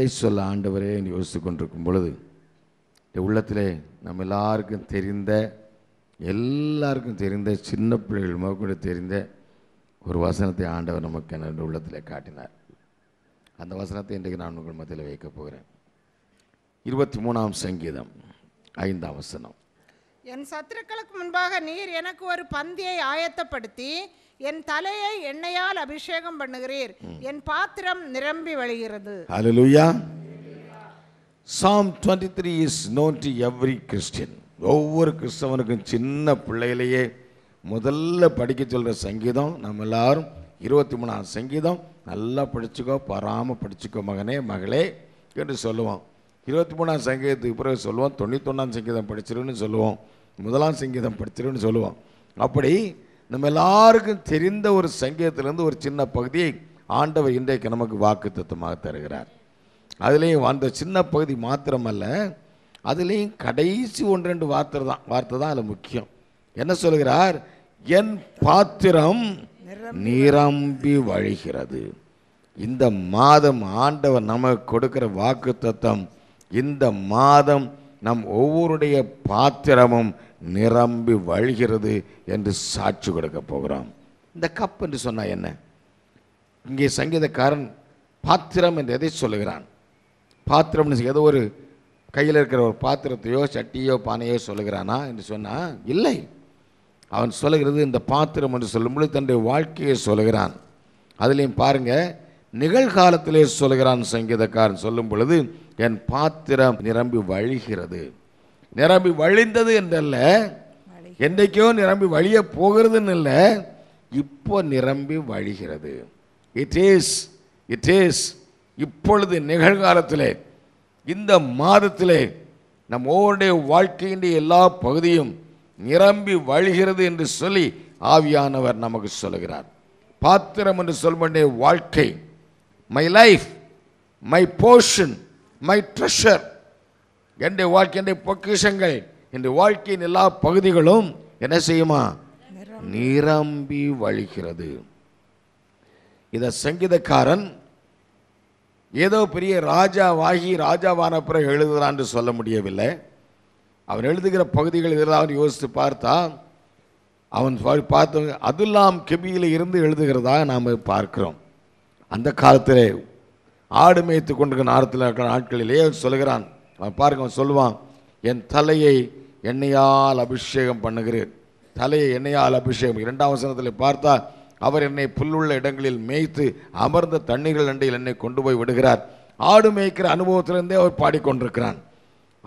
கதை சொல்ல ஆண்டவரே யோசித்து கொண்டிருக்கும் பொழுது இந்த உள்ளத்தில் நம்ம எல்லாருக்கும் தெரிந்த எல்லாருக்கும் தெரிந்த சின்ன பிள்ளைகள் முதற்கொண்டு தெரிந்த ஒரு வசனத்தை ஆண்டவர் நமக்கு என்னுடைய உள்ளத்தில் காட்டினார் அந்த வசனத்தை இன்றைக்கு நான் உங்கள் மத்தியில் வைக்கப் போகிறேன் இருபத்தி மூணாம் சங்கீதம் ஐந்தாம் வசனம் என் சத்துருக்களுக்கு முன்பாக நீர் எனக்கு ஒரு பந்தியை ஆயத்தப்படுத்தி என் தலையை எண்ணெயால் அபிஷேகம் பண்ணுகிறீர் என் பாத்திரம் நிரம்பி வழிகிறது ஹalleluya Psalm 23 is known to every Christian ஒவ்வொரு கிறிஸ்தவனுக்கும் சின்ன பிள்ளையிலேயே முதல்ல படிக்க சொல்கிற சங்கீதம் நம்ம எல்லாரும் இருபத்தி மூணாம் சங்கீதம் நல்லா படிச்சுக்கோ பராமல் படிச்சுக்கோ மகனே மகளே என்று சொல்லுவோம் இருபத்தி மூணாம் சங்கீதத்துக்கு பிறகு சொல்லுவோம் தொண்ணூத்தொன்னாம் சங்கீதம் படிச்சிருன்னு சொல்லுவோம் முதலாம் சங்கீதம் படிச்சிருன்னு சொல்லுவோம் அப்படி நம்ம எல்லாருக்கும் தெரிந்த ஒரு சங்கீதத்திலேருந்து ஒரு சின்ன பகுதியை ஆண்டவர் இன்றைக்கு நமக்கு வாக்கு தத்துவமாக தருகிறார் அதுலேயும் அந்த சின்ன பகுதி மாத்திரமல்ல அதுலேயும் கடைசி ஒன்று ரெண்டு வார்த்தை தான் வார்த்தை தான் அதில் முக்கியம் என்ன சொல்கிறார் என் பாத்திரம் நிரம்பி வழிகிறது இந்த மாதம் ஆண்டவர் நமக்கு கொடுக்கிற வாக்கு இந்த மாதம் நம் ஒவ்வொருடைய பாத்திரமும் நிரம்பி வழிகிறது என்று சாட்சி கொடுக்க போகிறோம் இந்த கப் என்று சொன்னால் என்ன இங்கே சங்கீதக்காரன் பாத்திரம் என்று எதை சொல்லுகிறான் பாத்திரம்னு ஏதோ ஒரு கையில் இருக்கிற ஒரு பாத்திரத்தையோ சட்டியோ பானையோ சொல்லுகிறானா என்று சொன்னால் இல்லை அவன் சொல்லுகிறது இந்த பாத்திரம் என்று சொல்லும்பொழுது தன்னுடைய வாழ்க்கையை சொல்லுகிறான் அதுலேயும் பாருங்கள் நிகழ்காலத்திலே சொல்லுகிறான் சங்கீதக்காரன் சொல்லும் பொழுது என் பாத்திரம் நிரம்பி வழிகிறது நிரம்பி வழிந்தது என்றல்ல என்றைக்கோ நிரம்பி வழிய போகிறதுன்னு இல்லை இப்போ நிரம்பி வழிகிறது இட் இஸ் இட் இஸ் இப்பொழுது நிகழ்காலத்தில் இந்த மாதத்திலே நம்மோடைய வாழ்க்கையின் எல்லா பகுதியும் நிரம்பி வழிகிறது என்று சொல்லி ஆவியானவர் நமக்கு சொல்கிறார் பாத்திரம் என்று சொல்வடைய வாழ்க்கை my life my portion my treasure என்னுடைய வாழ்க்கை பொக்கிஷங்கள் என்னுடைய வாழ்க்கையின் எல்லா பகுதிகளும் என்ன செய்யுமா நிரம்பி வழிகிறது இதை சங்கீதக்காரன் ஏதோ பெரிய ராஜாவாகி ராஜாவான பிறகு எழுதுகிறான் என்று சொல்ல முடியவில்லை அவன் எழுதுகிற பகுதிகள் இதெல்லாம் அவன் யோசித்து பார்த்தா அவன் பார்த்து அதுலாம் கெபியில் இருந்து எழுதுகிறதாக நாம் பார்க்கிறோம் அந்த காலத்தில் ஆடு மேய்த்து கொண்டு நாரத்தில் இருக்கிற நாட்களிலேயே சொல்கிறான் அவன் பாருங்க அவன் சொல்லுவான் என் தலையை எண்ணெயால் அபிஷேகம் பண்ணுகிறேன் தலையை எண்ணெயால் அபிஷேகம் இரண்டாம் வசனத்தில் பார்த்தா அவர் என்னை புல்லுள்ள இடங்களில் மேய்த்து அமர்ந்த தண்ணீர்கள் அண்டையில் என்னை கொண்டு போய் விடுகிறார் ஆடு மேய்க்கிற அனுபவத்திலிருந்தே அவர் பாடிக்கொண்டிருக்கிறான்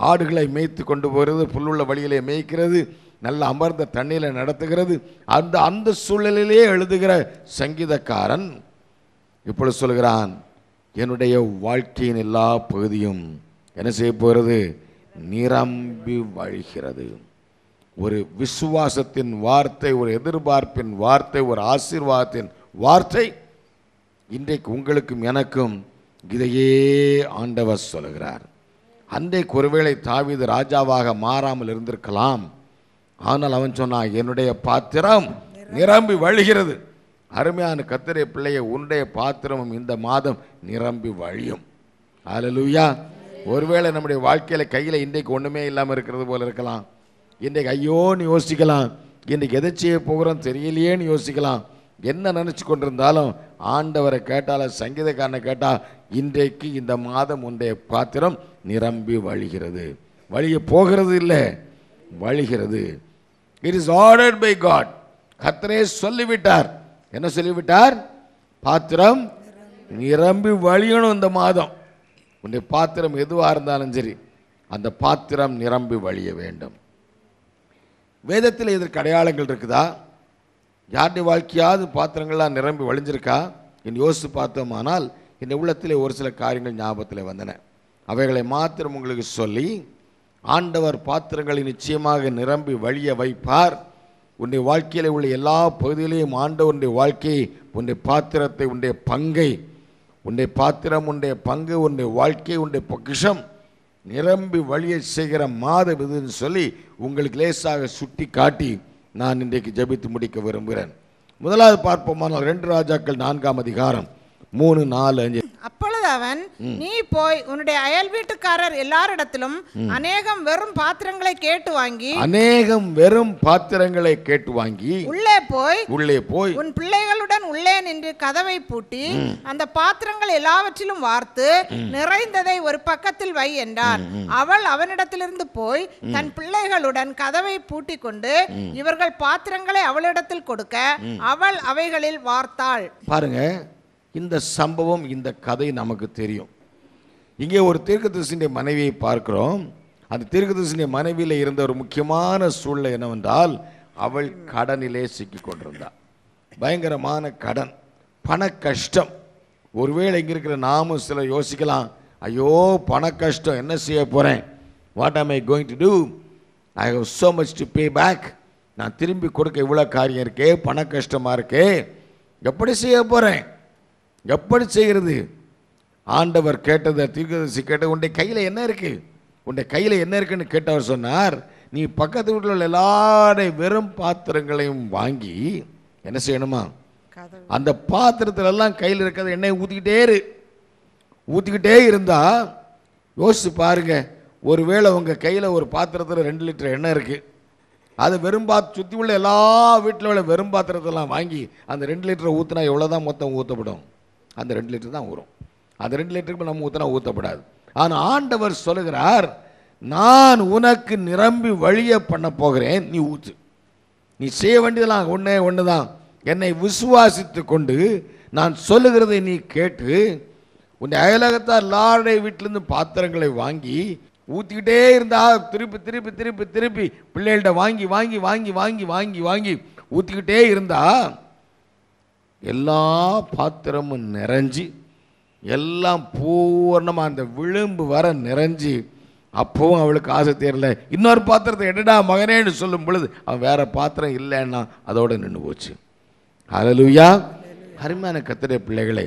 ஆடுகளை மேய்த்து கொண்டு போகிறது புல்லுள்ள வழியிலே மேய்க்கிறது நல்ல அமர்ந்த தண்ணீரில் நடத்துகிறது அந்த அந்த சூழலிலேயே எழுதுகிற சங்கீதக்காரன் இப்பொழுது சொல்கிறான் என்னுடைய வாழ்க்கையின் எல்லா பகுதியும் என்ன செய்ய போகிறது நிரம்பி வழிகிறது ஒரு விசுவாசத்தின் வார்த்தை ஒரு எதிர்பார்ப்பின் வார்த்தை ஒரு ஆசீர்வாதத்தின் வார்த்தை இன்றைக்கு உங்களுக்கும் எனக்கும் இதையே ஆண்டவர் சொல்கிறார் அன்றைக்கு ஒருவேளை தாவிது ராஜாவாக மாறாமல் இருந்திருக்கலாம் ஆனால் அவன் சொன்னான் என்னுடைய பாத்திரம் நிரம்பி வழிகிறது அருமையான கத்திரை பிள்ளைய உன்னுடைய பாத்திரமும் இந்த மாதம் நிரம்பி வழியும் அலலுயா ஒருவேளை நம்முடைய வாழ்க்கையில் கையில் இன்றைக்கு ஒன்றுமே இல்லாமல் இருக்கிறது போல இருக்கலாம் இன்றைக்கு ஐயோன்னு யோசிக்கலாம் இன்றைக்கு எதை செய்ய போகிறோம் தெரியலையேன்னு யோசிக்கலாம் என்ன நினச்சி கொண்டிருந்தாலும் ஆண்டவரை கேட்டால சங்கீதக்காரனை கேட்டால் இன்றைக்கு இந்த மாதம் உன்னுடைய பாத்திரம் நிரம்பி வழிகிறது வழிய போகிறது இல்லை வழிகிறது it is ordered by God கத்தரே சொல்லிவிட்டார் என்ன சொல்லிவிட்டார் பாத்திரம் நிரம்பி வழியணும் இந்த மாதம் உன்னை பாத்திரம் எதுவாக இருந்தாலும் சரி அந்த பாத்திரம் நிரம்பி வழிய வேண்டும் வேதத்தில் இதற்கு அடையாளங்கள் இருக்குதா யாருடைய வாழ்க்கையாவது பாத்திரங்கள்லாம் நிரம்பி வழிஞ்சிருக்கா என் யோசித்து பார்த்தோமானால் என் உள்ளத்திலே ஒரு சில காரியங்கள் ஞாபகத்தில் வந்தன அவைகளை மாத்திரம் உங்களுக்கு சொல்லி ஆண்டவர் பாத்திரங்களை நிச்சயமாக நிரம்பி வழிய வைப்பார் உன்னை வாழ்க்கையில் உள்ள எல்லா பகுதியிலையும் ஆண்டவருடைய வாழ்க்கையை உன்னுடைய பாத்திரத்தை உன்னுடைய பங்கை உன்னுடைய பாத்திரம் உன்னுடைய பங்கு உன்னுடைய வாழ்க்கை உன்னுடைய பொக்கிஷம் நிரம்பி வழியை செய்கிற மாதம் இதுன்னு சொல்லி உங்களுக்கு லேசாக சுட்டி காட்டி நான் இன்றைக்கு ஜபித்து முடிக்க விரும்புகிறேன் முதலாவது பார்ப்போமானால் ரெண்டு ராஜாக்கள் நான்காம் அதிகாரம் மூணு நாலு அஞ்சு அப்பொழுது அவன் நீ போய் உன்னுடைய அயல் வீட்டுக்காரர் எல்லாரிடத்திலும் அநேகம் வெறும் பாத்திரங்களை கேட்டு வாங்கி அநேகம் வெறும் பாத்திரங்களை கேட்டு வாங்கி உள்ளே போய் உள்ளே போய் உன் பிள்ளைகளுடன் உள்ளே நின்று கதவை பூட்டி அந்த பாத்திரங்கள் எல்லாவற்றிலும் வார்த்து நிறைந்ததை ஒரு பக்கத்தில் வை என்றான் அவள் அவனிடத்திலிருந்து போய் தன் பிள்ளைகளுடன் கதவை பூட்டி கொண்டு இவர்கள் பாத்திரங்களை அவளிடத்தில் கொடுக்க அவள் அவைகளில் வார்த்தாள் பாருங்க இந்த சம்பவம் இந்த கதை நமக்கு தெரியும் இங்கே ஒரு தீர்க்கதரிசியுடைய மனைவியை பார்க்கிறோம் அந்த தீர்க்கதரிசியுடைய மனைவியில் இருந்த ஒரு முக்கியமான சூழ்நிலை என்னவென்றால் அவள் கடனிலே சிக்கி கொண்டிருந்தாள் பயங்கரமான கடன் பண கஷ்டம் ஒருவேளை இங்கே இருக்கிற நாமும் சில யோசிக்கலாம் ஐயோ பண கஷ்டம் என்ன செய்ய போகிறேன் what am I going to do I have so much to pay back நான் திரும்பி கொடுக்க இவ்வளோ காரியம் இருக்கே பண கஷ்டமாக இருக்கே எப்படி செய்ய போகிறேன் எப்படி செய்கிறது ஆண்டவர் கேட்டதை தீர்க்கதரிசி கேட்ட உன்னுடைய கையில் என்ன இருக்குது உன்னுடைய கையில் என்ன இருக்குன்னு கேட்டவர் சொன்னார் நீ பக்கத்து வீட்டில் உள்ள எல்லாரை வெறும் பாத்திரங்களையும் வாங்கி என்ன செய்யணுமா அந்த பாத்திரத்திலெல்லாம் கையில் இருக்கிறத எண்ணெய் ஊற்றிக்கிட்டே இரு ஊற்றிக்கிட்டே இருந்தால் யோசித்து பாருங்கள் ஒருவேளை உங்கள் கையில் ஒரு பாத்திரத்தில் ரெண்டு லிட்டர் எண்ணெய் இருக்குது அது வெறும் பாத் சுற்றி உள்ள எல்லா வீட்டில் உள்ள வெறும் பாத்திரத்தெல்லாம் வாங்கி அந்த ரெண்டு லிட்டரை ஊற்றினா எவ்வளோ தான் மொத்தம் ஊற்றப்படும் அந்த ரெண்டு லிட்டர் தான் ஊறும் அந்த ரெண்டு லிட்டருக்கு நம்ம ஊற்றினா ஊற்றப்படாது ஆனால் ஆண்டவர் சொல்லுகிறார் நான் உனக்கு நிரம்பி வழிய பண்ண போகிறேன் நீ ஊற்று நீ செய்ய வேண்டியதெல்லாம் ஒன்றே ஒன்று தான் என்னை விசுவாசித்து கொண்டு நான் சொல்லுகிறதை நீ கேட்டு உன் அயலகத்தார் லாருடைய வீட்டிலேருந்து பாத்திரங்களை வாங்கி ஊற்றிக்கிட்டே இருந்தா திருப்பி திருப்பி திருப்பி திருப்பி பிள்ளைகள்கிட்ட வாங்கி வாங்கி வாங்கி வாங்கி வாங்கி வாங்கி ஊற்றிக்கிட்டே இருந்தால் எல்லா பாத்திரமும் நிறைஞ்சி எல்லாம் பூர்ணமாக அந்த விளிம்பு வர நிறைஞ்சி அப்போவும் அவளுக்கு ஆசை தெரியல இன்னொரு பாத்திரத்தை எடுடா மகனேன்னு சொல்லும் பொழுது அவன் வேறு பாத்திரம் இல்லைன்னா அதோடு நின்று போச்சு அலலுயா அருமையான கத்திரை பிள்ளைகளே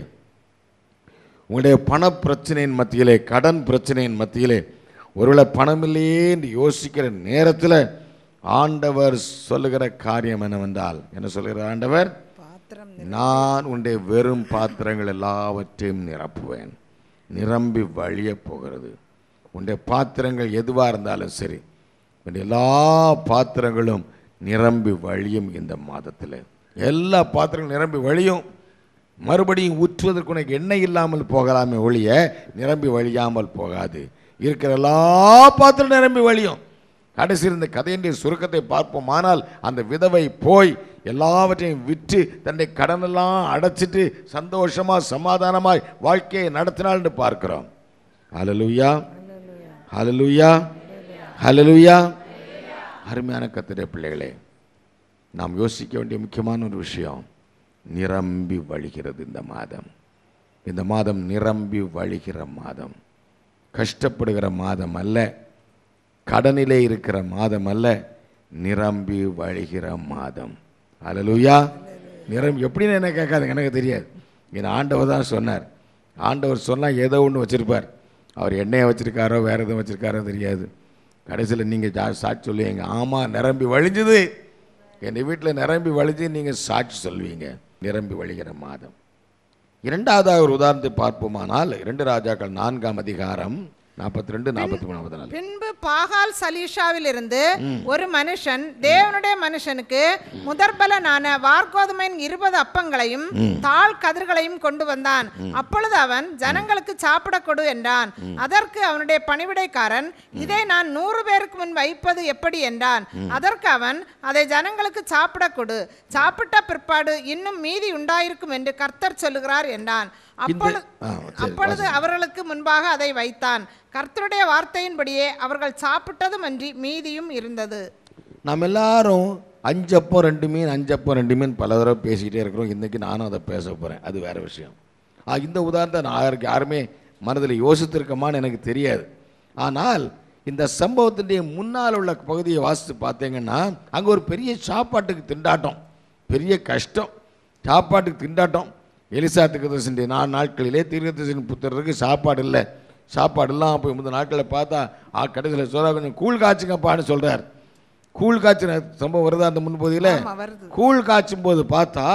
உங்களுடைய பண பிரச்சனையின் மத்தியிலே கடன் பிரச்சனையின் மத்தியிலே ஒருவேளை பணம் இல்லையேன்னு யோசிக்கிற நேரத்தில் ஆண்டவர் சொல்லுகிற காரியம் என்னவென்றால் என்ன சொல்லுகிற ஆண்டவர் நான் உன்னுடைய வெறும் பாத்திரங்கள் எல்லாவற்றையும் நிரப்புவேன் நிரம்பி வழிய போகிறது உன்னுடைய பாத்திரங்கள் எதுவாக இருந்தாலும் சரி உன்னுடைய எல்லா பாத்திரங்களும் நிரம்பி வழியும் இந்த மாதத்தில் எல்லா பாத்திரங்களும் நிரம்பி வழியும் மறுபடியும் ஊற்றுவதற்கு உனக்கு எண்ணெய் இல்லாமல் போகலாமே ஒழிய நிரம்பி வழியாமல் போகாது இருக்கிற எல்லா பாத்திரம் நிரம்பி வழியும் கடைசி இந்த கதையின்றி சுருக்கத்தை பார்ப்போம் ஆனால் அந்த விதவை போய் எல்லாவற்றையும் விற்று தன்னை கடனெல்லாம் அடைச்சிட்டு சந்தோஷமாக சமாதானமாய் வாழ்க்கையை நடத்தினாள்னு பார்க்குறோம் ஹலலுயா ஹலலுயா ஹலலுயா அருமையான கத்திர பிள்ளைகளே நாம் யோசிக்க வேண்டிய முக்கியமான ஒரு விஷயம் நிரம்பி வழிகிறது இந்த மாதம் இந்த மாதம் நிரம்பி வழிகிற மாதம் கஷ்டப்படுகிற மாதம் அல்ல கடனிலே இருக்கிற மாதம் அல்ல நிரம்பி வழிகிற மாதம் லூயா நிறம் எப்படின்னு என்ன கேட்காதுங்க எனக்கு தெரியாது என் ஆண்டவர் தான் சொன்னார் ஆண்டவர் சொன்னால் ஏதோ ஒன்று வச்சுருப்பார் அவர் எண்ணெயை வச்சுருக்காரோ வேறு எதுவும் வச்சுருக்காரோ தெரியாது கடைசியில் நீங்கள் ஜா சாட்சி சொல்லுவீங்க ஆமாம் நிரம்பி வழிஞ்சுது எங்கள் வீட்டில் நிரம்பி வழிஞ்சு நீங்கள் சாட்சி சொல்லுவீங்க நிரம்பி வழிகிற மாதம் இரண்டாவது ஒரு உதாரணத்தை பார்ப்போமானால் இரண்டு ராஜாக்கள் நான்காம் அதிகாரம் நாற்பத்தி ரெண்டு நாற்பத்தி மூணு நாற்பத்தி பின்பு பாகால் சலீஷாவிலிருந்து ஒரு மனுஷன் தேவனுடைய மனுஷனுக்கு முதற்பலனான வார்கோதுமையின் இருபது அப்பங்களையும் தாள் கதிர்களையும் கொண்டு வந்தான் அப்பொழுது அவன் ஜனங்களுக்கு சாப்பிட கொடு என்றான் அதற்கு அவனுடைய பணிவிடைக்காரன் இதை நான் நூறு பேருக்கு முன் வைப்பது எப்படி என்றான் அதற்கு அவன் அதை ஜனங்களுக்கு சாப்பிட கொடு சாப்பிட்ட பிற்பாடு இன்னும் மீதி உண்டாயிருக்கும் என்று கர்த்தர் சொல்லுகிறார் என்றான் அப்பொழுது அவர்களுக்கு முன்பாக அதை வைத்தான் கர்த்தருடைய வார்த்தையின்படியே அவர்கள் சாப்பிட்டதும் அன்றி மீதியும் இருந்தது நம்ம எல்லாரும் அஞ்சப்போ ரெண்டு மீன் அஞ்சப்போ ரெண்டு மீன் பல தடவை பேசிக்கிட்டே இருக்கிறோம் இன்றைக்கி நானும் அதை பேச போகிறேன் அது வேறு விஷயம் இந்த உதாரணத்தை நான் யாருமே மனதில் யோசித்திருக்கமான்னு எனக்கு தெரியாது ஆனால் இந்த சம்பவத்தினுடைய முன்னால் உள்ள பகுதியை வாசித்து பார்த்தீங்கன்னா அங்கே ஒரு பெரிய சாப்பாட்டுக்கு திண்டாட்டம் பெரிய கஷ்டம் சாப்பாட்டுக்கு திண்டாட்டம் எலிசா திருக்கதர்சனுடைய நான் நாட்களிலே தீர்க்கதர்சன் புத்திரருக்கு சாப்பாடு இல்லை சாப்பாடு இல்லாமல் போய் முந்த நாட்களில் பார்த்தா ஆ கடைசியில் சொல்கிறா கொஞ்சம் கூழ் காய்ச்சுங்கப்பான்னு சொல்கிறார் கூழ் காய்ச்சின சம்பவம் வருதா அந்த முன்பகுதியில் கூழ் காய்ச்சும் போது பார்த்தா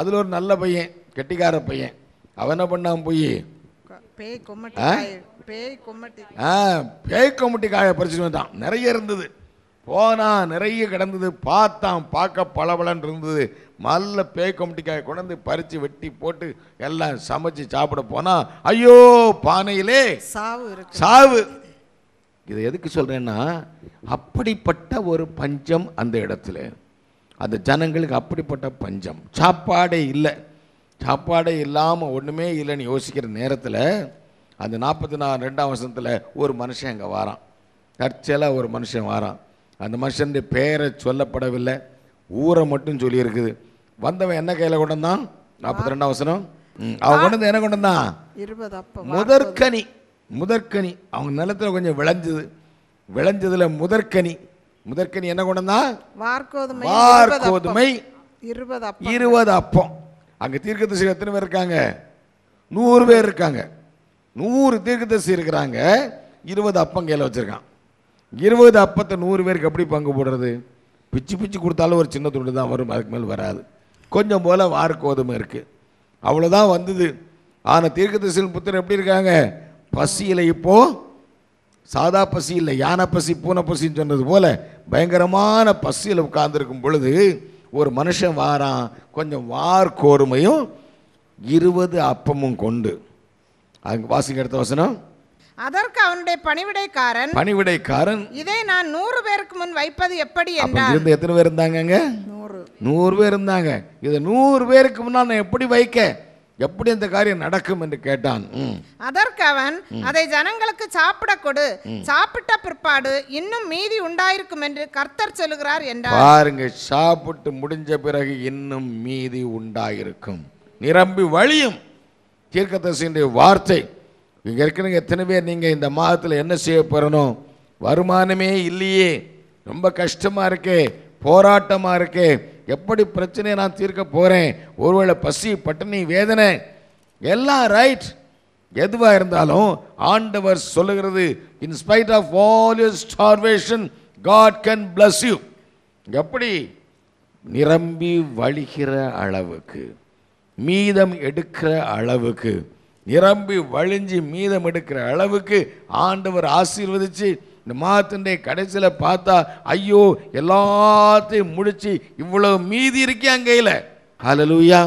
அதில் ஒரு நல்ல பையன் கெட்டிக்கார பையன் அவன் என்ன பண்ணான் போய் பேய் ஆ காய பறிச்சுட்டு நிறைய இருந்தது போனால் நிறைய கிடந்தது பார்த்தான் பார்க்க பலன் இருந்தது மல்ல பேய் கொமட்டிக்காய் கொண்டு பறித்து வெட்டி போட்டு எல்லாம் சமைச்சு சாப்பிட போனால் ஐயோ பானையிலே சாவு சாவு இது எதுக்கு சொல்கிறேன்னா அப்படிப்பட்ட ஒரு பஞ்சம் அந்த இடத்துல அந்த ஜனங்களுக்கு அப்படிப்பட்ட பஞ்சம் சாப்பாடே இல்லை சாப்பாடே இல்லாமல் ஒன்றுமே இல்லைன்னு யோசிக்கிற நேரத்தில் அந்த நாற்பத்தி நாலு ரெண்டாம் வருஷத்தில் ஒரு மனுஷன் அங்கே வாரான் தற்செயலாக ஒரு மனுஷன் வாரான் அந்த மனுஷன் பேரை சொல்லப்படவில்லை ஊரை மட்டும் சொல்லியிருக்குது வந்தவன் என்ன கையில் கொண்டு வந்தான் நாற்பத்தி ரெண்டாம் வசனம் அவன் கொண்டு வந்து என்ன கொண்டு வந்தான் முதற்கனி முதற்கனி அவங்க நிலத்தில் கொஞ்சம் விளைஞ்சது விளைஞ்சதில் முதற்கனி முதற்கனி என்ன கொண்டு வந்தான் வார்கோதுமை இருபது அப்பம் அங்கே தீர்க்கதரிசி எத்தனை பேர் இருக்காங்க நூறு பேர் இருக்காங்க நூறு தீர்க்கதரிசி இருக்கிறாங்க இருபது அப்பம் கையில் வச்சுருக்கான் இருபது அப்பத்தை நூறு பேருக்கு எப்படி பங்கு போடுறது பிச்சு பிச்சு கொடுத்தாலும் ஒரு சின்ன துண்டு தான் வரும் அதுக்கு மேலே வராது கொஞ்சம் போல் வார கோதுமை இருக்குது அவ்வளோதான் வந்தது ஆனால் தீர்க்க தரிசனம் புத்தர் எப்படி இருக்காங்க பசியில் இப்போது சாதா பசி இல்லை யானை பசி பூனை பசின்னு சொன்னது போல் பயங்கரமான பசியில் உட்கார்ந்துருக்கும் பொழுது ஒரு மனுஷன் வாரான் கொஞ்சம் வார் கோருமையும் இருபது அப்பமும் கொண்டு அங்கே வாசிங்க எடுத்த வசனம் அதற்கு அவனுடைய பணிவிடைக்காரன் பணிவிடைக்காரன் இதை நான் நூறு பேருக்கு முன் வைப்பது எப்படி என்ன இருந்து எத்தனை பேர் இருந்தாங்க நூறு நூறு பேர் இருந்தாங்க இதை நூறு பேருக்கு முன்னால் நான் எப்படி வைக்க எப்படி அந்த காரியம் நடக்கும் என்று கேட்டான் அதற்கு அவன் அதை ஜனங்களுக்கு சாப்பிட கொடு சாப்பிட்ட பிற்பாடு இன்னும் மீதி உண்டாயிருக்கும் என்று கர்த்தர் சொல்லுகிறார் என்றார் பாருங்க சாப்பிட்டு முடிஞ்ச பிறகு இன்னும் மீதி உண்டாயிருக்கும் நிரம்பி வழியும் தீர்க்கதரிசியுடைய வார்த்தை இங்கே இருக்கிறவங்க எத்தனை பேர் நீங்கள் இந்த மாதத்தில் என்ன செய்ய போகிறணும் வருமானமே இல்லையே ரொம்ப கஷ்டமாக இருக்கே போராட்டமாக இருக்கே எப்படி பிரச்சனையை நான் தீர்க்க போகிறேன் ஒருவேளை பசி பட்டினி வேதனை எல்லாம் ரைட் எதுவாக இருந்தாலும் ஆண்டவர் சொல்லுகிறது in spite of all your starvation God can bless you எப்படி நிரம்பி வழிகிற அளவுக்கு மீதம் எடுக்கிற அளவுக்கு நிரம்பி வழிஞ்சி மீதம் எடுக்கிற அளவுக்கு ஆண்டவர் ஆசீர்வதிச்சு இந்த மாதத்தினுடைய கடைசியில் பார்த்தா ஐயோ எல்லாத்தையும் முடிச்சு இவ்வளோ மீதி இருக்கே அங்கையில் ஹலலூயா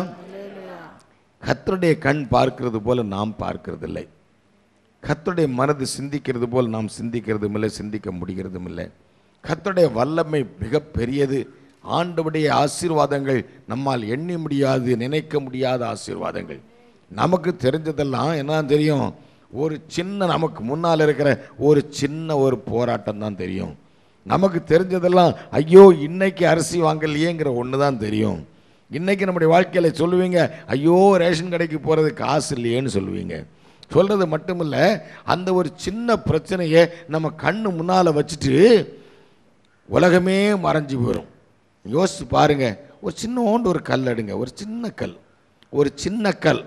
கத்தருடைய கண் பார்க்கிறது போல் நாம் இல்லை கத்தருடைய மனது சிந்திக்கிறது போல் நாம் சிந்திக்கிறதும் இல்லை சிந்திக்க முடிகிறதும் இல்லை கத்தருடைய வல்லமை மிக பெரியது ஆண்டவுடைய ஆசீர்வாதங்கள் நம்மால் எண்ணி முடியாது நினைக்க முடியாத ஆசீர்வாதங்கள் நமக்கு தெரிஞ்சதெல்லாம் என்ன தெரியும் ஒரு சின்ன நமக்கு முன்னால் இருக்கிற ஒரு சின்ன ஒரு போராட்டம் தான் தெரியும் நமக்கு தெரிஞ்சதெல்லாம் ஐயோ இன்னைக்கு அரிசி வாங்கலையேங்கிற ஒன்று தான் தெரியும் இன்றைக்கி நம்முடைய வாழ்க்கையில் சொல்லுவீங்க ஐயோ ரேஷன் கடைக்கு போகிறது காசு இல்லையேன்னு சொல்லுவீங்க சொல்கிறது மட்டும் இல்லை அந்த ஒரு சின்ன பிரச்சனையை நம்ம கண்ணு முன்னால் வச்சுட்டு உலகமே மறைஞ்சு போயிடும் யோசித்து பாருங்கள் ஒரு சின்னோண்டு ஒரு கல் எடுங்க ஒரு சின்ன கல் ஒரு சின்ன கல்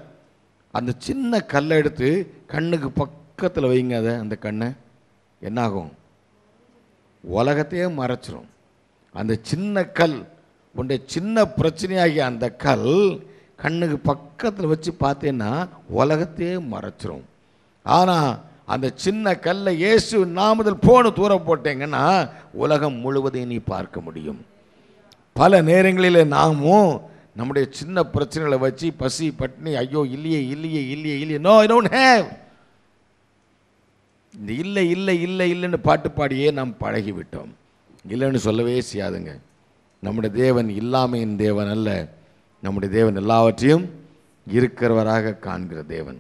அந்த சின்ன கல்லை எடுத்து கண்ணுக்கு பக்கத்தில் வைங்க அதை அந்த கண்ணை என்னாகும் உலகத்தையே மறைச்சிரும் அந்த சின்ன கல் உன்னுடைய சின்ன பிரச்சனையாகிய அந்த கல் கண்ணுக்கு பக்கத்தில் வச்சு பார்த்தேன்னா உலகத்தையே மறைச்சிரும் ஆனால் அந்த சின்ன கல்லை இயேசு நாமதில் போன தூரம் போட்டீங்கன்னா உலகம் முழுவதையும் நீ பார்க்க முடியும் பல நேரங்களில் நாமும் நம்முடைய சின்ன பிரச்சனைகளை வச்சு பசி பட்னி ஐயோ இல்லையே இல்லையே இல்லையே இல்லையே நோ ஐ டோன்ட் ஹேவ் இந்த இல்லை இல்லை இல்லை இல்லைன்னு பாட்டு பாடியே நாம் பழகிவிட்டோம் இல்லைன்னு சொல்லவே செய்யாதுங்க நம்முடைய தேவன் இல்லாமையின் தேவன் அல்ல நம்முடைய தேவன் எல்லாவற்றையும் இருக்கிறவராக காண்கிற தேவன்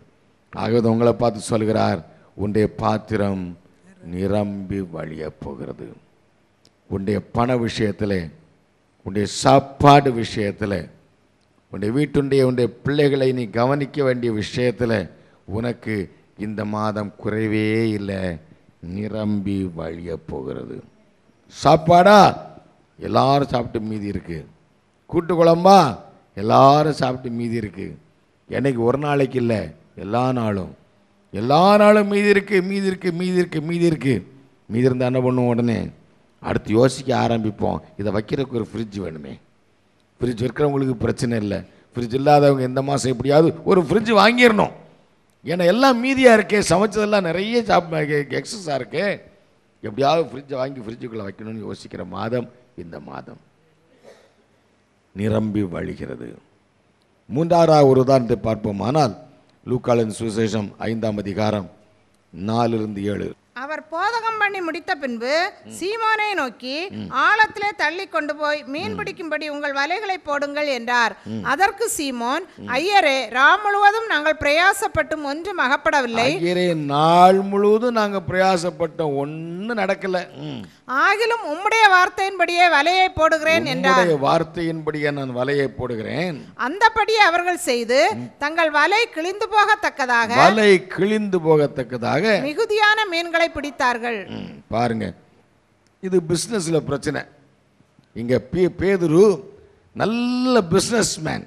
ஆகவே உங்களை பார்த்து சொல்கிறார் உன்னுடைய பாத்திரம் நிரம்பி வழிய போகிறது உன்னுடைய பண விஷயத்தில் உன்னுடைய சாப்பாடு விஷயத்தில் உன்னுடைய வீட்டுடைய உன்னுடைய பிள்ளைகளை நீ கவனிக்க வேண்டிய விஷயத்தில் உனக்கு இந்த மாதம் குறைவே இல்லை நிரம்பி வழிய போகிறது சாப்பாடா எல்லாரும் சாப்பிட்டு மீதி இருக்குது கூட்டு குழம்பா எல்லாரும் சாப்பிட்டு மீதி இருக்குது எனக்கு ஒரு நாளைக்கு இல்லை எல்லா நாளும் எல்லா நாளும் மீதி இருக்குது மீதி இருக்குது மீதி இருக்குது மீதி இருக்குது மீதி இருந்தால் என்ன பண்ணுவோம் உடனே அடுத்து யோசிக்க ஆரம்பிப்போம் இதை வைக்கிறதுக்கு ஒரு ஃப்ரிட்ஜ் வேணுமே ஃப்ரிட்ஜ் இருக்கிறவங்களுக்கு பிரச்சனை இல்லை ஃப்ரிட்ஜ் இல்லாதவங்க எந்த மாதம் எப்படியாவது ஒரு ஃப்ரிட்ஜ் வாங்கிடணும் ஏன்னா எல்லாம் மீதியாக இருக்கே சமைச்சதெல்லாம் நிறைய சாப் எக்ஸஸாக இருக்கே எப்படியாவது ஃப்ரிட்ஜை வாங்கி ஃப்ரிட்ஜுக்குள்ளே வைக்கணும்னு யோசிக்கிற மாதம் இந்த மாதம் நிரம்பி வழிகிறது மூன்றாவது ஒரு உதாரணத்தை பார்ப்போம் ஆனால் லூக்காலின் சுசேஷம் ஐந்தாம் அதிகாரம் நாலிருந்து ஏழு அவர் போதகம் பண்ணி முடித்த பின்பு சீமோனை நோக்கி ஆழத்திலே தள்ளி கொண்டு போய் மீன் பிடிக்கும்படி உங்கள் வலைகளை போடுங்கள் என்றார் அதற்கு சீமோன் ஐயரே ராம் முழுவதும் நாங்கள் பிரயாசப்பட்டும் ஒன்றும் அகப்படவில்லை நாள் முழுவதும் நாங்கள் பிரயாசப்பட்டோம் ஒன்றும் நடக்கல ஆகிலும் உம்முடைய வார்த்தையின்படியே வலையை போடுகிறேன் என்றார் வார்த்தையின்படியே நான் வலையை போடுகிறேன் அந்தபடி அவர்கள் செய்து தங்கள் வலை கிழிந்து போகத்தக்கதாக வலை கிழிந்து போகத்தக்கதாக மிகுதியான மீன்களை பிடித்தார்கள் பாருங்க இது பிஸ்னஸில் பிரச்சனை இங்கே பே பேதுரு நல்ல பிஸ்னஸ்மேன் மேன்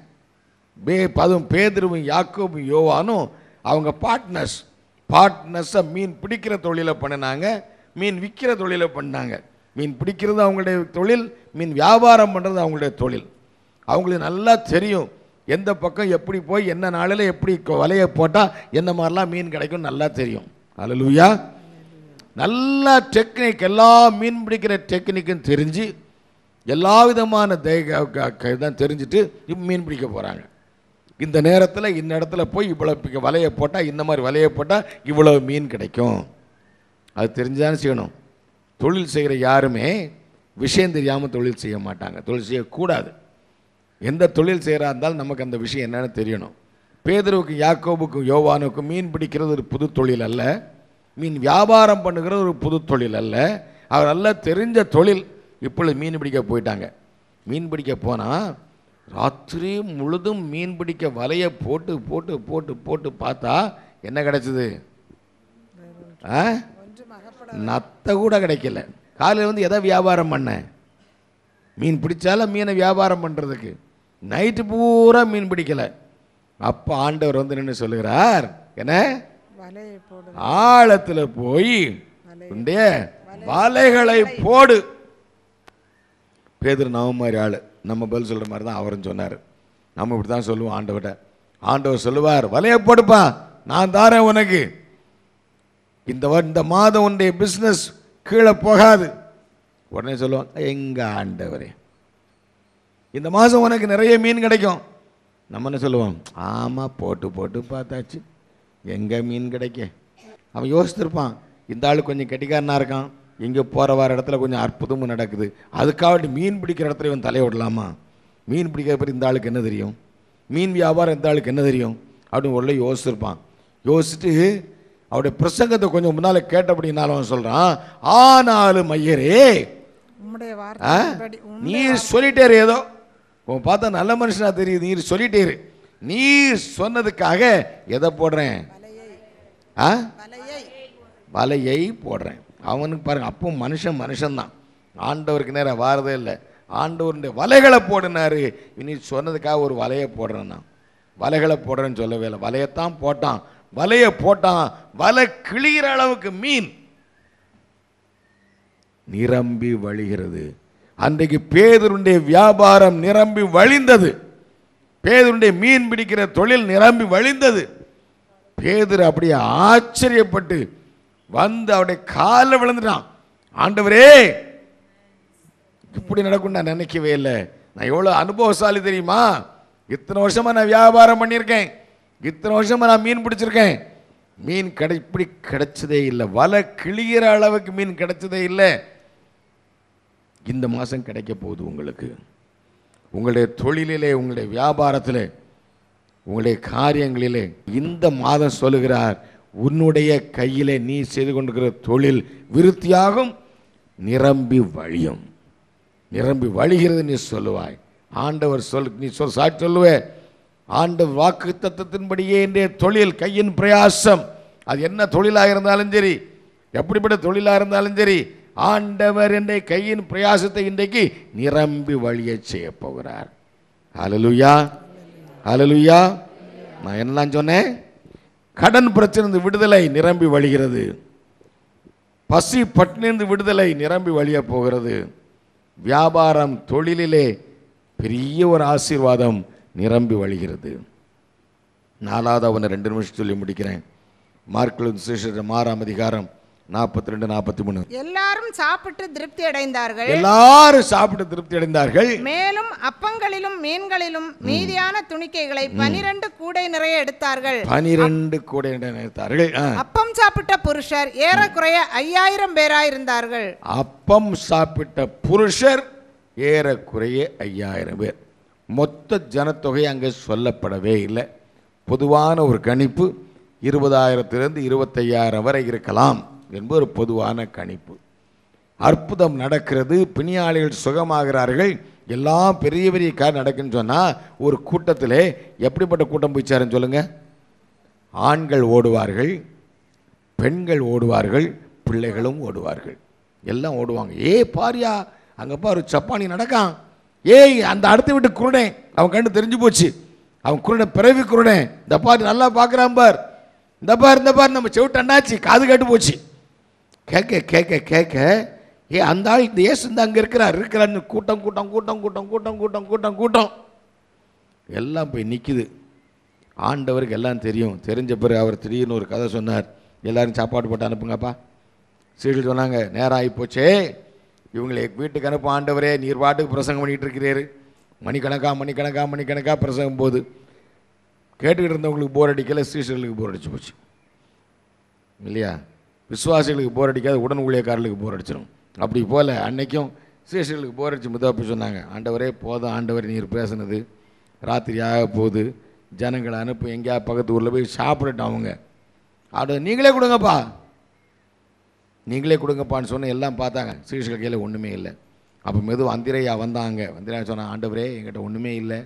பே பதும் பேதுருவும் யாக்கோபும் யோவானும் அவங்க பார்ட்னர்ஸ் பார்ட்னர்ஸை மீன் பிடிக்கிற தொழிலை பண்ணினாங்க மீன் விற்கிற தொழிலை பண்ணாங்க மீன் பிடிக்கிறது அவங்களுடைய தொழில் மீன் வியாபாரம் பண்ணுறது அவங்களுடைய தொழில் அவங்களுக்கு நல்லா தெரியும் எந்த பக்கம் எப்படி போய் என்ன நாளில் எப்படி வலையை போட்டால் எந்த மாதிரிலாம் மீன் கிடைக்கும் நல்லா தெரியும் அலலுயா நல்லா டெக்னிக் எல்லா மீன் பிடிக்கிற டெக்னிக்கும் தெரிஞ்சு எல்லா விதமான தான் தெரிஞ்சுட்டு மீன் பிடிக்க போகிறாங்க இந்த நேரத்தில் இந்த இடத்துல போய் இவ்வளோ வலையை போட்டால் இந்த மாதிரி வலையை போட்டால் இவ்வளோ மீன் கிடைக்கும் அது தெரிஞ்சுதான் செய்யணும் தொழில் செய்கிற யாருமே விஷயம் தெரியாமல் தொழில் செய்ய மாட்டாங்க தொழில் செய்யக்கூடாது எந்த தொழில் செய்கிறா இருந்தாலும் நமக்கு அந்த விஷயம் என்னென்னு தெரியணும் பேதருவுக்கும் யாக்கோபுக்கும் யோவானுக்கும் மீன் பிடிக்கிறது ஒரு புது தொழில் அல்ல மீன் வியாபாரம் பண்ணுகிறது ஒரு புது தொழில் அல்ல அவர் நல்லா தெரிஞ்ச தொழில் இப்பொழுது மீன் பிடிக்க போயிட்டாங்க மீன் பிடிக்க போனால் ராத்திரி முழுதும் மீன் பிடிக்க வலையை போட்டு போட்டு போட்டு போட்டு பார்த்தா என்ன கிடச்சிது ஆ நத்தை கூட கிடைக்கல காலையில் வந்து எதை வியாபாரம் பண்ண மீன் பிடிச்சாலும் மீனை வியாபாரம் பண்ணுறதுக்கு நைட்டு பூரா மீன் பிடிக்கலை அப்போ ஆண்டவர் வந்து நின்று சொல்லுகிறார் என்ன ஆழத்தில் போய் வலைகளை போடு பேதர் நவ மாதிரி ஆள் நம்ம பதில் சொல்கிற மாதிரி தான் அவரும் சொன்னார் நம்ம இப்படி தான் சொல்லுவோம் ஆண்டவர்கிட்ட ஆண்டவர் சொல்லுவார் வலையை போடுப்பா நான் தாரேன் உனக்கு இந்த இந்த மாதம் உன்னுடைய பிஸ்னஸ் கீழே போகாது உடனே சொல்லுவான் எங்க ஆண்டவரே இந்த மாதம் உனக்கு நிறைய மீன் கிடைக்கும் நம்ம என்ன சொல்லுவோம் ஆமாம் போட்டு போட்டு பார்த்தாச்சு எங்கே மீன் கிடைக்க அவன் யோசித்திருப்பான் இந்த ஆள் கொஞ்சம் கெட்டிக்காரனாக இருக்கான் இங்கே போகிற வர இடத்துல கொஞ்சம் அற்புதமும் நடக்குது அதுக்காக மீன் பிடிக்கிற இடத்துல இவன் தலையிடலாமா மீன் பிடிக்கிற பிறகு இந்த ஆளுக்கு என்ன தெரியும் மீன் வியாபாரம் இந்த ஆளுக்கு என்ன தெரியும் அப்படின்னு உள்ள யோசிச்சிருப்பான் யோசிச்சுட்டு அவருடைய பிரசங்கத்தை கொஞ்சம் முன்னால் கேட்ட அப்படின்னாலும் சொல்றான் ஆனாலும் ஐயரே நீர் சொல்லிட்டேரு ஏதோ உன் பார்த்தா நல்ல மனுஷனா தெரியுது நீர் சொல்லிட்டேரு நீர் சொன்னதுக்காக எதை போடுறேன் ஆ வலையை போடுறேன் அவனுக்கு பாருங்கள் அப்போ மனுஷன் மனுஷன்தான் ஆண்டவருக்கு நேரம் வாரதே இல்லை ஆண்டவருடைய வலைகளை போடுனாரு இனி சொன்னதுக்காக ஒரு வலையை போடுறேன் நான் வலைகளை போடுறேன்னு சொல்லவே இல்லை வலையைத்தான் போட்டான் வலையை போட்டான் வலை கிழிகிற அளவுக்கு மீன் நிரம்பி வழிகிறது அன்றைக்கு பேதருடைய வியாபாரம் நிரம்பி வழிந்தது பேதருடைய மீன் பிடிக்கிற தொழில் நிரம்பி வழிந்தது பேதர் அப்படியே ஆச்சரியப்பட்டு வந்து அவருடைய காலில் விழுந்துட்டான் ஆண்டவரே இப்படி நடக்கும் நான் நினைக்கவே இல்லை நான் எவ்வளோ அனுபவசாலி தெரியுமா இத்தனை வருஷமாக நான் வியாபாரம் பண்ணியிருக்கேன் இத்தனை வருஷமாக நான் மீன் பிடிச்சிருக்கேன் மீன் கிடை இப்படி கிடைச்சதே இல்லை வலை கிழிகிற அளவுக்கு மீன் கிடைச்சதே இல்லை இந்த மாதம் கிடைக்க போகுது உங்களுக்கு உங்களுடைய தொழிலிலே உங்களுடைய வியாபாரத்தில் உங்களுடைய காரியங்களிலே இந்த மாதம் சொல்லுகிறார் உன்னுடைய கையிலே நீ செய்து கொண்டிருக்கிற தொழில் விருத்தியாகும் நிரம்பி வழியும் நிரம்பி வழிகிறது நீ சொல்லுவாய் ஆண்டவர் சொல் நீ சொல் சாட்சி சொல்லுவேன் ஆண்டு வாக்கு தத்துவத்தின்படியே இன்றைய தொழில் கையின் பிரயாசம் அது என்ன தொழிலாக இருந்தாலும் சரி எப்படிப்பட்ட தொழிலாக இருந்தாலும் சரி ஆண்டவர் என்னை கையின் பிரயாசத்தை இன்றைக்கு நிரம்பி வழிய செய்ய போகிறார் அலலுயா அலலுயா நான் என்னலாம் சொன்னேன் கடன் பிரச்சனை விடுதலை நிரம்பி வழிகிறது பசி பட்டினிருந்து விடுதலை நிரம்பி வழிய போகிறது வியாபாரம் தொழிலிலே பெரிய ஒரு ஆசீர்வாதம் நிரம்பி வழிகிறது நாலாவது அவனை ரெண்டு நிமிஷம் சொல்லி முடிக்கிறேன் மார்க்கில் சுசேஷர் மாறாம் அதிகாரம் நாற்பத்தி ரெண்டு நாற்பத்தி மூணு எல்லாரும் சாப்பிட்டு திருப்தி அடைந்தார்கள் எல்லாரும் சாப்பிட்டு திருப்தி அடைந்தார்கள் மேலும் அப்பங்களிலும் மீன்களிலும் மீதியான துணிக்கைகளை பனிரெண்டு கூடை நிறைய எடுத்தார்கள் பனிரெண்டு கூடை எடுத்தார்கள் அப்பம் சாப்பிட்ட புருஷர் ஏறக்குறைய ஐயாயிரம் பேராய் இருந்தார்கள் அப்பம் சாப்பிட்ட புருஷர் ஏறக்குறைய ஐயாயிரம் பேர் மொத்த ஜனத்தொகை அங்கே சொல்லப்படவே இல்லை பொதுவான ஒரு கணிப்பு இருபதாயிரத்திலிருந்து இருபத்தையாயிரம் வரை இருக்கலாம் என்பது ஒரு பொதுவான கணிப்பு அற்புதம் நடக்கிறது பிணியாளிகள் சுகமாகிறார்கள் எல்லாம் பெரிய பெரிய கார் நடக்குன்னு சொன்னால் ஒரு கூட்டத்தில் எப்படிப்பட்ட கூட்டம் போயிச்சாருன்னு சொல்லுங்கள் ஆண்கள் ஓடுவார்கள் பெண்கள் ஓடுவார்கள் பிள்ளைகளும் ஓடுவார்கள் எல்லாம் ஓடுவாங்க ஏ பாரியா அங்கே பாரு சப்பானி நடக்கான் ஏய் அந்த அடுத்த வீட்டு குருணே அவன் கண்டு தெரிஞ்சு போச்சு அவன் குருணை பிறவி குருணே இந்த பார் நல்லா பார்க்குறான் பார் இந்த பார் இந்த பார் நம்ம செவிட்டு அண்ணாச்சு காது கேட்டு போச்சு கேட்க கேட்க கேட்க ஏ அந்த ஆள் இந்த ஏசு இந்த அங்கே இருக்கிறார் இருக்கிறான்னு கூட்டம் கூட்டம் கூட்டம் கூட்டம் கூட்டம் கூட்டம் கூட்டம் கூட்டம் எல்லாம் போய் நிற்கிது ஆண்டவருக்கு எல்லாம் தெரியும் தெரிஞ்ச பிறகு அவர் திடீர்னு ஒரு கதை சொன்னார் எல்லோரும் சாப்பாடு போட்டு அனுப்புங்கப்பா சீடு சொன்னாங்க நேரம் ஆகிப்போச்சே இவங்களை வீட்டுக்கு அனுப்ப ஆண்டவரே நீர் பாட்டுக்கு பிரசங்கம் பண்ணிகிட்டு இருக்கிறீர் மணிக்கணக்காக மணிக்கணக்காக மணிக்கணக்காக பிரசங்கம் போது கேட்டுக்கிட்டு இருந்தவங்களுக்கு போர் அடிக்கல ஸ்ரீசர்களுக்கு போர் அடிச்சு போச்சு இல்லையா விசுவாசிகளுக்கு போர் அடிக்காது உடன் ஊழியக்காரர்களுக்கு போர் அடிச்சிடும் அப்படி போல் அன்னைக்கும் ஸ்ரீசர்களுக்கு போர் அடிச்சு முதல் சொன்னாங்க ஆண்டவரே போதும் ஆண்டவர் நீர் பேசுனது ராத்திரி ஆக போகுது ஜனங்களை அனுப்பு எங்கேயா பக்கத்து ஊரில் போய் சாப்பிடட்டும் அவங்க அப்படி நீங்களே கொடுங்கப்பா நீங்களே கொடுங்கப்பான்னு சொன்ன எல்லாம் பார்த்தாங்க சீஷர்கள் கையில் ஒன்றுமே இல்லை அப்போ மெது வந்திரையா வந்தாங்க வந்திரையா சொன்னான் ஆண்டவரே எங்கிட்ட ஒன்றுமே இல்லை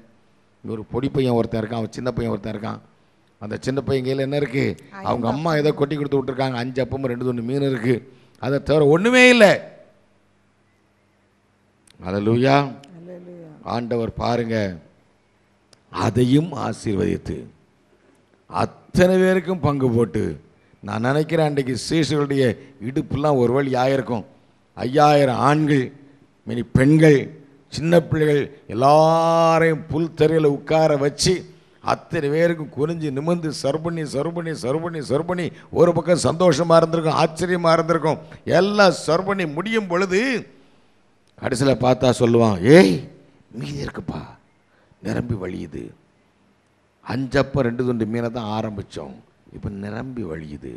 ஒரு பொடி பையன் ஒருத்தன் இருக்கான் அவன் சின்ன பையன் ஒருத்தன் இருக்கான் அந்த சின்ன பையன் கையில் என்ன இருக்குது அவங்க அம்மா ஏதோ கொட்டி கொடுத்து விட்ருக்காங்க அஞ்சு அப்பமும் ரெண்டு தொண்டு மீன் இருக்குது அதை தவிர ஒன்றுமே இல்லை லூயா ஆண்டவர் பாருங்க அதையும் ஆசீர்வதித்து அத்தனை பேருக்கும் பங்கு போட்டு நான் நினைக்கிறேன் அன்றைக்கு சீசுகளுடைய இடுப்புலாம் ஒரு வழி ஆயிருக்கும் ஐயாயிரம் ஆண்கள் மினி பெண்கள் சின்ன பிள்ளைகள் எல்லாரையும் புல் தரையில் உட்கார வச்சு அத்தனை பேருக்கும் குறிஞ்சி நிமிர்ந்து சர்பணி சர்பணி சர்பணி சர்பணி ஒரு பக்கம் சந்தோஷமாக இருந்திருக்கும் ஆச்சரியமாக இருந்திருக்கும் எல்லாம் சர்பணி முடியும் பொழுது கடைசியில் பார்த்தா சொல்லுவான் ஏய் மீதி இருக்குப்பா நிரம்பி வழியுது அஞ்சப்போ ரெண்டு துண்டு மீனை தான் ஆரம்பித்தோம் இப்போ நிரம்பி வழியுது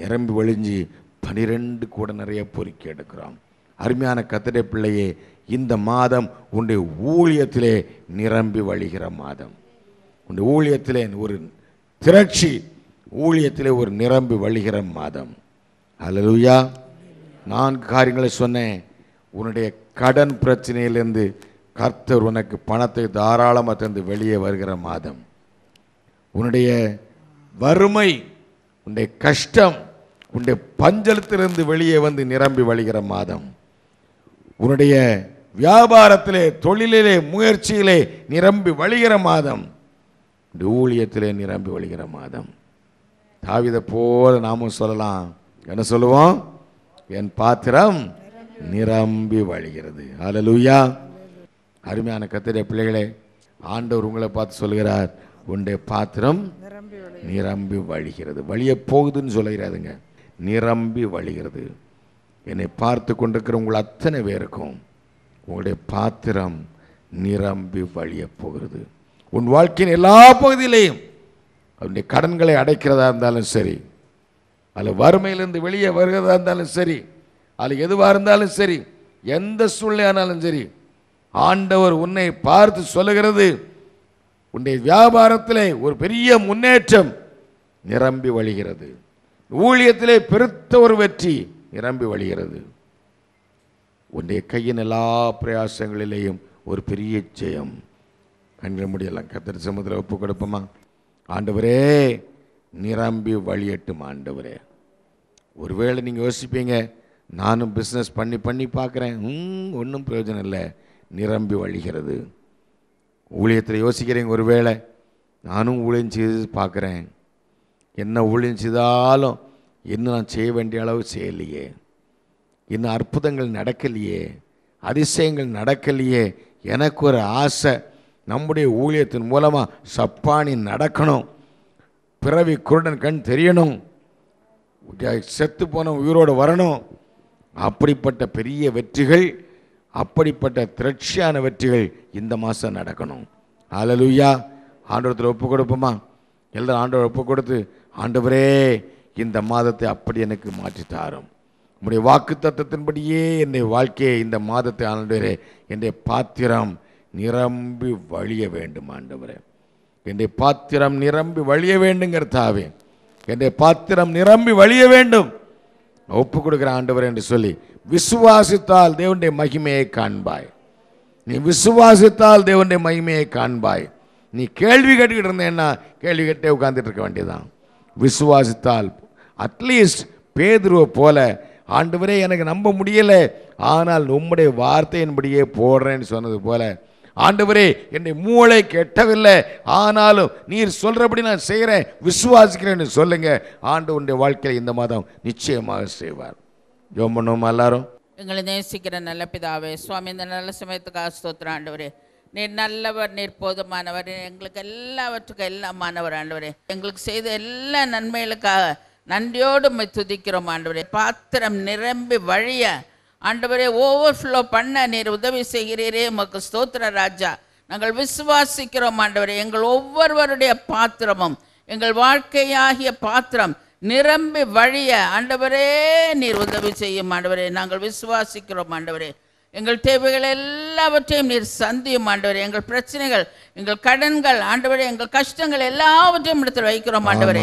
நிரம்பி வழிஞ்சு பனிரெண்டு கூட நிறைய பொறுக்கி எடுக்கிறோம் அருமையான கத்திரை பிள்ளையே இந்த மாதம் உன்னுடைய ஊழியத்திலே நிரம்பி வழிகிற மாதம் உன்னுடைய ஊழியத்திலே ஒரு திரட்சி ஊழியத்திலே ஒரு நிரம்பி வழிகிற மாதம் அலலுயா நான்கு காரியங்களை சொன்னேன் உன்னுடைய கடன் பிரச்சனையிலேருந்து கர்த்தர் உனக்கு பணத்தை தாராளமாக தந்து வெளியே வருகிற மாதம் உன்னுடைய வறுமை உன்னுடைய கஷ்டம் உன்னுடைய பஞ்சலத்திலிருந்து வெளியே வந்து நிரம்பி வழிகிற மாதம் உன்னுடைய வியாபாரத்திலே தொழிலிலே முயற்சியிலே நிரம்பி வழிகிற மாதம் ஊழியத்திலே நிரம்பி வழிகிற மாதம் தாவித போல நாமும் சொல்லலாம் என்ன சொல்லுவோம் என் பாத்திரம் நிரம்பி வழிகிறது அலலூயா அருமையான கத்திரிய பிள்ளைகளே ஆண்டவர் உங்களை பார்த்து சொல்கிறார் உன்னுடைய பாத்திரம் நிரம்பி வழிகிறது வழிய போகுதுன்னு சொல்லிடாதுங்க நிரம்பி வழிகிறது என்னை பார்த்து கொண்டிருக்கிற உங்கள் அத்தனை பேருக்கும் உங்களுடைய பாத்திரம் நிரம்பி வழிய போகிறது உன் வாழ்க்கையின் எல்லா பகுதியிலையும் அவனுடைய கடன்களை அடைக்கிறதா இருந்தாலும் சரி அதில் வறுமையிலிருந்து வெளியே வருகிறதா இருந்தாலும் சரி அதில் எதுவாக இருந்தாலும் சரி எந்த சூழ்நிலையானாலும் சரி ஆண்டவர் உன்னை பார்த்து சொல்லுகிறது உன்னுடைய வியாபாரத்திலே ஒரு பெரிய முன்னேற்றம் நிரம்பி வழிகிறது ஊழியத்திலே பெருத்த ஒரு வெற்றி நிரம்பி வழிகிறது உன்னுடைய கையின் எல்லா பிரயாசங்களிலேயும் ஒரு பெரிய ஜெயம் கண்ட முடியலாம் கத்திர சமுதிர ஒப்பு கொடுப்போமா ஆண்டவரே நிரம்பி வழியட்டும் ஆண்டவரே ஒருவேளை நீங்கள் யோசிப்பீங்க நானும் பிஸ்னஸ் பண்ணி பண்ணி பார்க்குறேன் ஒன்றும் பிரயோஜனம் இல்லை நிரம்பி வழிகிறது ஊழியத்தில் ஒரு ஒருவேளை நானும் ஊழியம் செய்து பார்க்குறேன் என்ன ஊழியம் செய்தாலும் இன்னும் நான் செய்ய வேண்டிய அளவு செய்யலையே இன்னும் அற்புதங்கள் நடக்கலையே அதிசயங்கள் நடக்கலையே எனக்கு ஒரு ஆசை நம்முடைய ஊழியத்தின் மூலமாக சப்பானி நடக்கணும் பிறவி குருடன் கண் தெரியணும் செத்து போன உயிரோடு வரணும் அப்படிப்பட்ட பெரிய வெற்றிகள் அப்படிப்பட்ட திரட்சியான வெற்றிகள் இந்த மாதம் நடக்கணும் அலலுயா ஆண்டவரத்தில் ஒப்பு கொடுப்போமா எல்லாரும் ஆண்டவர் ஒப்பு கொடுத்து ஆண்டவரே இந்த மாதத்தை அப்படி எனக்கு மாற்றித்தாரும் உங்களுடைய வாக்கு தத்துவத்தின்படியே என்னை வாழ்க்கையை இந்த மாதத்தை ஆண்டவரே என்னுடைய பாத்திரம் நிரம்பி வழிய வேண்டும் ஆண்டவரே என்னுடைய பாத்திரம் நிரம்பி வழிய வேண்டுங்கிறதாவே என்னுடைய பாத்திரம் நிரம்பி வழிய வேண்டும் ஒப்பு கொடுக்குற ஆண்டவர் என்று சொல்லி விசுவாசித்தால் தேவனுடைய மகிமையை காண்பாய் நீ விசுவாசித்தால் தேவனுடைய மகிமையை காண்பாய் நீ கேள்வி கேட்டுக்கிட்டு இருந்தேன்னா கேள்வி கேட்டே உட்காந்துட்டு இருக்க வேண்டியதான் விசுவாசித்தால் அட்லீஸ்ட் பேதுருவை போல வரே எனக்கு நம்ப முடியலை ஆனால் உம்முடைய வார்த்தையின்படியே போடுறேன்னு சொன்னது போல ஆண்டவரே என்னை மூளை கெட்டவில்லை ஆனாலும் நீர் சொல்கிறபடி நான் செய்கிறேன் விசுவாசிக்கிறேன்னு சொல்லுங்க ஆண்டவனுடைய வாழ்க்கையில் இந்த மாதம் நிச்சயமாக செய்வார் ஜோம் எல்லாரும் எங்களை நேசிக்கிற நல்ல பிதாவே சுவாமி இந்த நல்ல சமயத்துக்கு ஆஸ்தோத்திர ஆண்டவரே நீர் நல்லவர் நீர் போதுமானவர் எங்களுக்கு எல்லாவற்றுக்கும் மாணவர் ஆண்டவரே எங்களுக்கு செய்த எல்லா நன்மைகளுக்காக நன்றியோடு துதிக்கிறோம் ஆண்டவரே பாத்திரம் நிரம்பி வழிய ஆண்டவரே ஓவர்ஃப்ளோ பண்ண நீர் உதவி செய்கிறீரே உமக்கு ஸ்தோத்திர ராஜா நாங்கள் விசுவாசிக்கிறோம் ஆண்டவரே எங்கள் ஒவ்வொருவருடைய பாத்திரமும் எங்கள் வாழ்க்கையாகிய பாத்திரம் நிரம்பி வழிய ஆண்டவரே நீர் உதவி செய்யும் ஆண்டவரே நாங்கள் விசுவாசிக்கிறோம் ஆண்டவரே எங்கள் தேவைகள் எல்லாவற்றையும் நீர் சந்தியும் ஆண்டவரே எங்கள் பிரச்சனைகள் எங்கள் கடன்கள் ஆண்டவரே எங்கள் கஷ்டங்கள் எல்லாவற்றையும் இடத்தில் வைக்கிறோம் ஆண்டவரே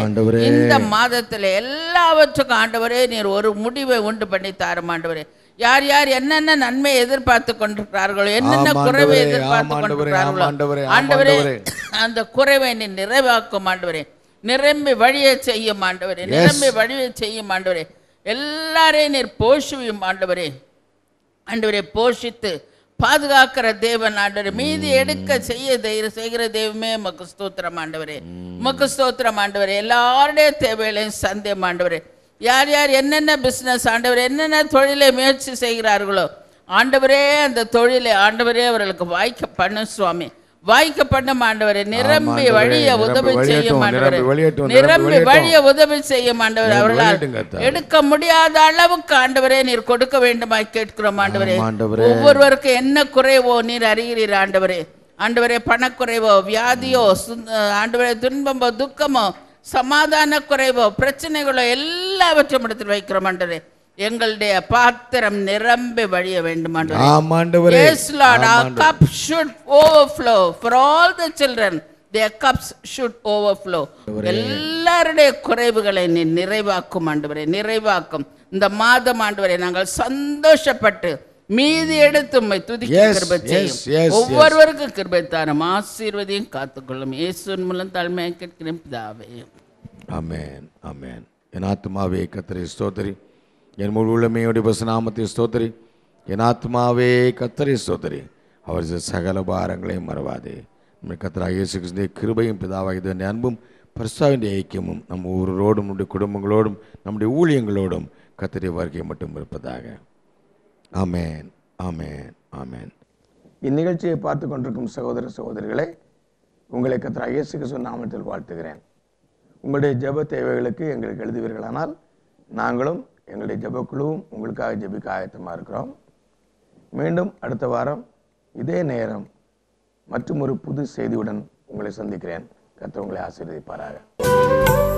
இந்த மாதத்தில் எல்லாவற்றுக்கும் ஆண்டவரே நீர் ஒரு முடிவை உண்டு பண்ணி தாரும் ஆண்டவரே யார் யார் என்னென்ன நன்மை எதிர்பார்த்து கொண்டிருக்கிறார்களோ என்னென்ன குறைவை எதிர்பார்த்து கொண்டிருக்கிறார்களோ ஆண்டவரே அந்த குறைவை நீ நிறைவாக்கும் ஆண்டவரே நிரம்பி வழியை செய்யும் ஆண்டவரே நிரம்பி வழியை செய்யும் ஆண்டவரே எல்லாரையும் நீர் போஷுவையும் ஆண்டவரே ஆண்டவரை போஷித்து பாதுகாக்கிற தேவன் ஆண்டவர் மீதி எடுக்க செய்ய செய்கிற தெய்வமே உமக்கு ஸ்தோத்திரம் ஆண்டவரே உமக்கு ஸ்தோத்திரம் ஆண்டவரே எல்லாருடைய தேவையிலையும் சந்தேகம் ஆண்டவரே யார் யார் என்னென்ன பிஸ்னஸ் ஆண்டவர் என்னென்ன தொழிலை முயற்சி செய்கிறார்களோ ஆண்டவரே அந்த தொழிலை ஆண்டவரே அவர்களுக்கு வாய்க்க பண்ணும் சுவாமி வாய்க்க பண்ணும் ஆண்டவரே நிரம்பி வழிய உதவி செய்யும் நிரம்பி வழிய உதவி செய்யும் ஆண்டவர் அவர்களால் எடுக்க முடியாத அளவுக்கு ஆண்டவரே நீர் கொடுக்க வேண்டுமாய் கேட்கிறோம் ஆண்டவரே ஒவ்வொருவருக்கு என்ன குறைவோ நீர் அறிகிறீர் ஆண்டவரே ஆண்டவரே பணக்குறைவோ வியாதியோ ஆண்டவரே துன்பமோ துக்கமோ சமாதான குறைவோ பிரச்சனைகளோ எல்லாவற்றையும் எடுத்து வைக்கிறோம் ஆண்டவரே எங்களுடைய பாத்திரம் நிரம்பி வழிய வேண்டும் ஆண்டவரே எல்லாருடைய குறைவுகளை நீ நிறைவாக்கும் ஆண்டு நிறைவாக்கும் இந்த மாதம் ஆண்டு நாங்கள் சந்தோஷப்பட்டு மீதி எடுத்து உம்மை துதிக்க கிருபை செய்யும் ஒவ்வொருவருக்கு கிருபை தாரும் ஆசீர்வதையும் காத்துக்கொள்ளும் இயேசுவின் மூலம் தலைமை கேட்கிறேன் பிதாவே அமேன் அமேன் என் ஆத்மாவே கத்திரி ஸ்தோத்திரி என் முழு உள்ளமையோடைய பசுநாமத்தை ஸ்தோத்திரி என் ஆத்மாவே கத்திரி ஸ்தோத்திரி அவர் சகல பாரங்களையும் மறவாதே நம்ம கத்தராக இயேசு கிருஷ்ணே கிருபையும் பிதாவாகிய அன்பும் பரிசாவின் ஐக்கியமும் நம் ஒவ்வொருவரோடும் நம்முடைய குடும்பங்களோடும் நம்முடைய ஊழியங்களோடும் கத்திரி வருகை மட்டும் இருப்பதாக ஆமேன் ஆமேன் ஆமேன் இந்நிகழ்ச்சியை பார்த்து கொண்டிருக்கும் சகோதர சகோதரிகளை உங்களை கத்திர ஐயசுக்கு சொன்னாமத்தில் நாமத்தில் வாழ்த்துகிறேன் உங்களுடைய ஜெப தேவைகளுக்கு எங்களுக்கு எழுதுவீர்களானால் நாங்களும் எங்களுடைய ஜபக்குழுவும் உங்களுக்காக ஜபிக்க ஆயத்தமாக இருக்கிறோம் மீண்டும் அடுத்த வாரம் இதே நேரம் மற்றும் ஒரு புது செய்தியுடன் உங்களை சந்திக்கிறேன் கத்த உங்களை ஆசீர்வதிப்பாராக